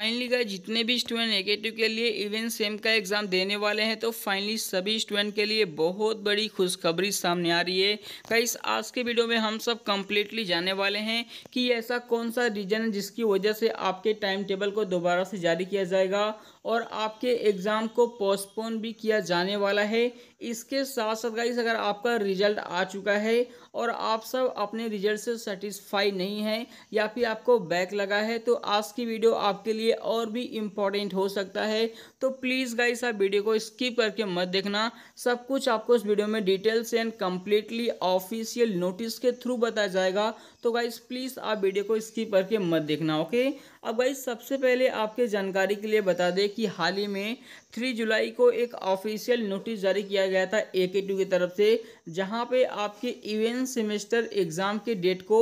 finally गए जितने भी स्टूडेंट नेगेटिव के लिए इवन सेम का एग्ज़ाम देने वाले हैं तो फाइनली सभी स्टूडेंट के लिए बहुत बड़ी खुशखबरी सामने आ रही है कई आज के वीडियो में हम सब कम्प्लीटली जाने वाले हैं कि ऐसा कौन सा रीज़न है जिसकी वजह से आपके टाइम टेबल को दोबारा से जारी किया जाएगा और आपके एग्ज़ाम को पोस्टपोन भी किया जाने वाला है इसके साथ साथ गाइस अगर आपका रिजल्ट आ चुका है और आप सब अपने रिजल्ट से सेटिस्फाई नहीं हैं या फिर आपको बैक लगा है तो आज की वीडियो आपके लिए और भी इम्पॉर्टेंट हो सकता है तो प्लीज़ गाइस आप वीडियो को स्किप करके मत देखना सब कुछ आपको इस वीडियो में details and completely official notice के थ्रू बताया जाएगा तो गाइस प्लीज़ आप वीडियो को स्किप करके मत देखना ओके अब गाइस सबसे पहले आपके जानकारी के लिए बता दें कि हाल ही में थ्री जुलाई को एक ऑफिशियल नोटिस जारी किया गया था ए की तरफ से जहां पे आपके इवेंट सेमेस्टर एग्ज़ाम के डेट को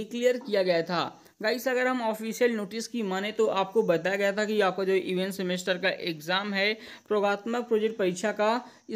डिक्लेयर किया गया था गाइस अगर हम ऑफिशियल नोटिस की माने तो आपको बताया गया था कि आपका जो इवेंट सेमेस्टर का एग्ज़ाम है प्रोगात्मक प्रोजेक्ट परीक्षा का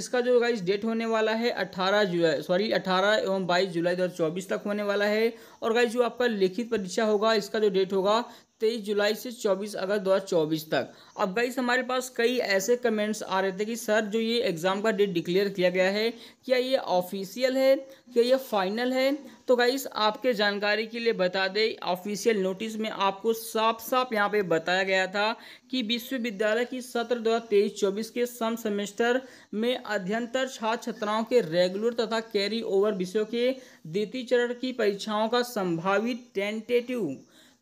इसका जो गाइस डेट होने वाला है 18 जुलाई सॉरी 18 एवं 22 जुलाई 2024 तक होने वाला है और गाइस जो आपका लिखित परीक्षा होगा इसका जो डेट होगा तेईस जुलाई से चौबीस अगस्त दो हज़ार चौबीस तक अब गाइस हमारे पास कई ऐसे कमेंट्स आ रहे थे कि सर जो ये एग्ज़ाम का डेट डिक्लेयर किया गया है क्या ये ऑफिशियल है क्या ये फाइनल है तो गाइस आपके जानकारी के लिए बता दें ऑफिशियल नोटिस में आपको साफ साफ यहाँ पे बताया गया था कि विश्वविद्यालय की सत्र दो हज़ार तेईस चौबीस के सम सेमेस्टर में अध्ययनतर छात्र छात्राओं के रेगुलर तथा कैरी ओवर विषयों के द्वितीय चरण की परीक्षाओं का संभावित टेंटेटिव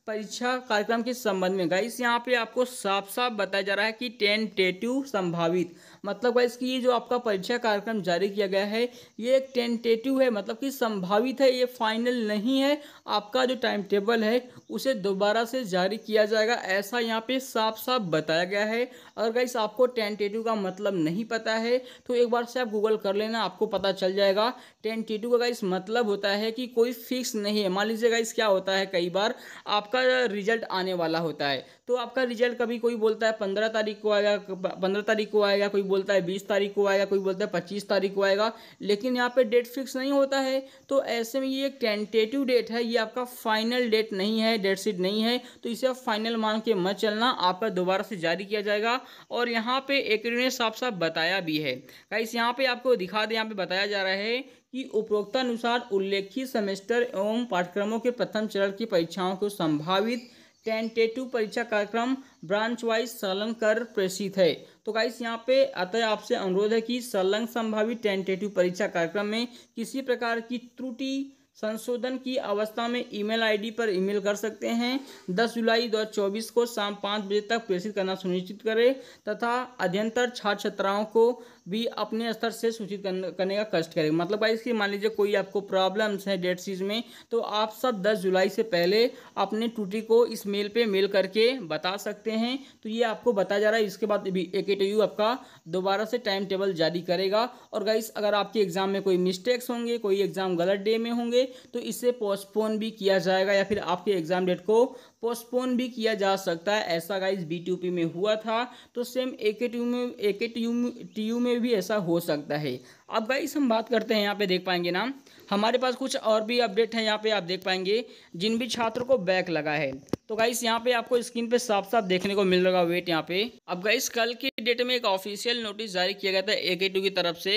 परीक्षा कार्यक्रम के संबंध में गाइस यहाँ पे आपको साफ साफ बताया जा रहा है कि टेंटेटिव संभावित मतलब गाइस कि ये जो आपका परीक्षा कार्यक्रम जारी किया गया है ये एक टेंटेटिव है मतलब कि संभावित है ये फाइनल नहीं है आपका जो टाइम टेबल है उसे दोबारा से जारी किया जाएगा ऐसा यहाँ पे साफ साफ बताया गया है अगर गाइस आपको टेंटेटिव का मतलब नहीं पता है तो एक बार से आप गूगल कर लेना आपको पता चल जाएगा टेंटेटिव का गाइस मतलब होता है कि कोई फिक्स नहीं है मान लीजिए गाइस क्या होता है कई बार आपका आपका रिजल्ट आने वाला होता है तो आपका रिजल्ट कभी कोई बोलता है पंद्रह तारीख को आएगा पंद्रह तारीख को आएगा कोई बोलता है बीस तारीख को आएगा कोई बोलता है पच्चीस तारीख को आएगा लेकिन यहाँ पर डेट फिक्स नहीं होता है तो ऐसे में ये एक टेंटेटिव डेट है ये आपका फाइनल डेट नहीं है डेट शीट नहीं है तो इसे आप फाइनल मान के मत चलना आपका दोबारा से जारी किया जाएगा और यहाँ पे एक ने साफ साफ बताया भी है इस यहाँ पे आपको दिखा दें यहाँ पे बताया जा रहा है कि उपरोक्तानुसार उल्लेखित सेमेस्टर एवं पाठ्यक्रमों के प्रथम चरण की परीक्षाओं को संभावित टेंटेटिव परीक्षा कार्यक्रम ब्रांच वाइज संलग्न कर प्रेषित है तो गाइस यहाँ पे अतः आपसे अनुरोध है कि संलग्न संभावित टेंटेटिव परीक्षा कार्यक्रम में किसी प्रकार की त्रुटि संशोधन की अवस्था में ईमेल आईडी पर ईमेल कर सकते हैं 10 जुलाई 2024 को शाम पाँच बजे तक प्रेषित करना सुनिश्चित करें तथा अध्यंतर छात्र छात्राओं को भी अपने स्तर से सूचित करने का कष्ट करेगा मतलब भाई इसकी मान लीजिए कोई आपको प्रॉब्लम्स हैं डेट सीज में तो आप सब 10 जुलाई से पहले अपने टूटी को इस मेल पे मेल करके बता सकते हैं तो ये आपको बताया जा रहा है इसके बाद भी ए आपका दोबारा से टाइम टेबल जारी करेगा और गाइस अगर आपके एग्ज़ाम में कोई मिस्टेक्स होंगे कोई एग्ज़ाम गलत डे में होंगे तो इसे पोस्टपोन भी किया जाएगा या फिर आपके एग्ज़ाम डेट को पोस्टपोन भी किया जा सकता है ऐसा गाइज बी में हुआ था तो सेम एके के में एके टी यू में भी ऐसा हो सकता है अब गाइस हम बात करते हैं यहाँ पे देख पाएंगे ना हमारे पास कुछ और भी अपडेट हैं यहाँ पे आप देख पाएंगे जिन भी छात्रों को बैक लगा है तो गाइस यहाँ पे आपको स्क्रीन पे साफ साफ देखने को मिल रहा वेट यहाँ पे अब गाइस कल की डेट में एक ऑफिशियल नोटिस जारी किया गया था ए की तरफ से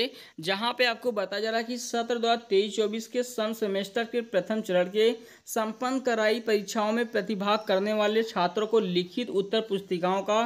जहाँ पे आपको बताया जा रहा है कि सत्र दो तेईस चौबीस के सन सेमेस्टर के प्रथम चरण के संपन्न कराई परीक्षाओं में प्रतिभाग करने वाले छात्रों को लिखित उत्तर पुस्तिकाओं का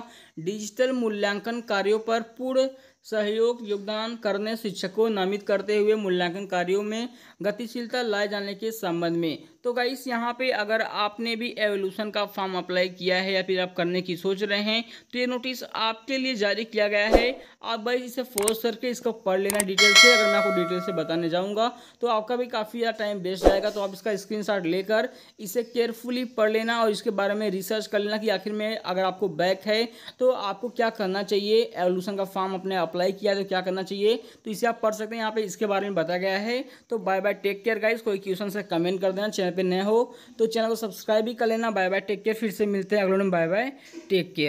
डिजिटल मूल्यांकन कार्यों पर पूर्ण सहयोग योगदान करने शिक्षकों नामित करते हुए मूल्यांकन कार्यों में गतिशीलता लाए जाने के संबंध में तो गाइस यहाँ पे अगर आपने भी एवोल्यूशन का फॉर्म अप्लाई किया है या फिर आप करने की सोच रहे हैं तो ये नोटिस आपके लिए जारी किया गया है आप भाई इसे फोर्स करके इसको पढ़ लेना डिटेल से अगर मैं आपको डिटेल से बताने जाऊँगा तो आपका भी काफ़ी ज़्यादा टाइम वेस्ट जाएगा तो आप इसका स्क्रीन लेकर इसे केयरफुली पढ़ लेना और इसके बारे में रिसर्च कर लेना कि आखिर में अगर आपको बैक है तो आपको क्या करना चाहिए एवोल्यूशन का फॉर्म अपने अप्लाई किया तो क्या करना चाहिए तो इसे आप पढ़ सकते हैं यहाँ पे इसके बारे में बताया गया है तो bye bye take care guys कोई क्वेश्चन से कमेंट कर देना चैनल पर नए हो तो चैनल को सब्सक्राइब भी कर लेना बाय बाय टेक केयर फिर से मिलते हैं अगले बाय बाय टेक केयर